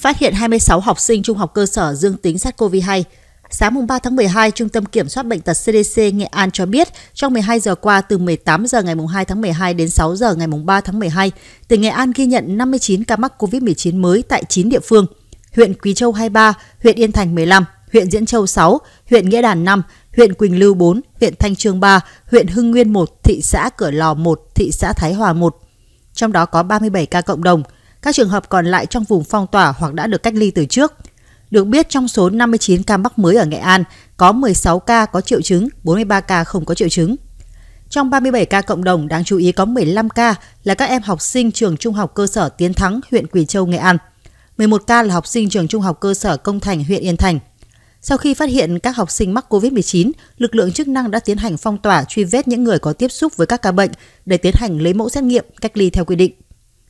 phát hiện 26 học sinh trung học cơ sở dương tính SARS-CoV-2. Sáng mùng 3 tháng 12, Trung tâm Kiểm soát Bệnh tật CDC Nghệ An cho biết, trong 12 giờ qua, từ 18 giờ ngày mùng 2 tháng 12 đến 6 giờ ngày mùng 3 tháng 12, tỉnh Nghệ An ghi nhận 59 ca mắc COVID-19 mới tại 9 địa phương. Huyện Quý Châu 23, huyện Yên Thành 15, huyện Diễn Châu 6, huyện Nghĩa Đàn 5, huyện Quỳnh Lưu 4, huyện Thanh Trương 3, huyện Hưng Nguyên 1, thị xã Cửa Lò 1, thị xã Thái Hòa 1. Trong đó có 37 ca cộng đồng – các trường hợp còn lại trong vùng phong tỏa hoặc đã được cách ly từ trước. Được biết trong số 59 ca mắc mới ở Nghệ An, có 16 ca có triệu chứng, 43 ca không có triệu chứng. Trong 37 ca cộng đồng, đáng chú ý có 15 ca là các em học sinh trường trung học cơ sở Tiến Thắng, huyện Quỳ Châu, Nghệ An. 11 ca là học sinh trường trung học cơ sở Công Thành, huyện Yên Thành. Sau khi phát hiện các học sinh mắc COVID-19, lực lượng chức năng đã tiến hành phong tỏa truy vết những người có tiếp xúc với các ca bệnh để tiến hành lấy mẫu xét nghiệm, cách ly theo quy định.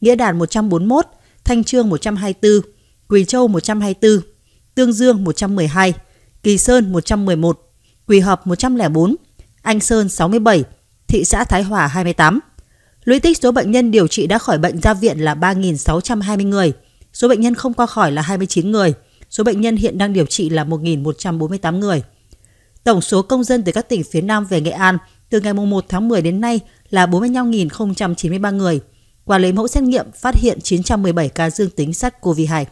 Nghĩa Đàn 141, Thanh Trương 124, Quỳ Châu 124, Tương Dương 112, Kỳ Sơn 111, Quỳ Hợp 104, Anh Sơn 67, thị xã Thái Hòa 28. Lũy tích số bệnh nhân điều trị đã khỏi bệnh ra viện là 3.620 người, số bệnh nhân không qua khỏi là 29 người, số bệnh nhân hiện đang điều trị là 1.148 người. Tổng số công dân từ các tỉnh phía Nam về Nghệ An từ ngày 1 tháng 10 đến nay là 45.093 người, qua lấy mẫu xét nghiệm phát hiện 917 ca dương tính SARS-CoV-2.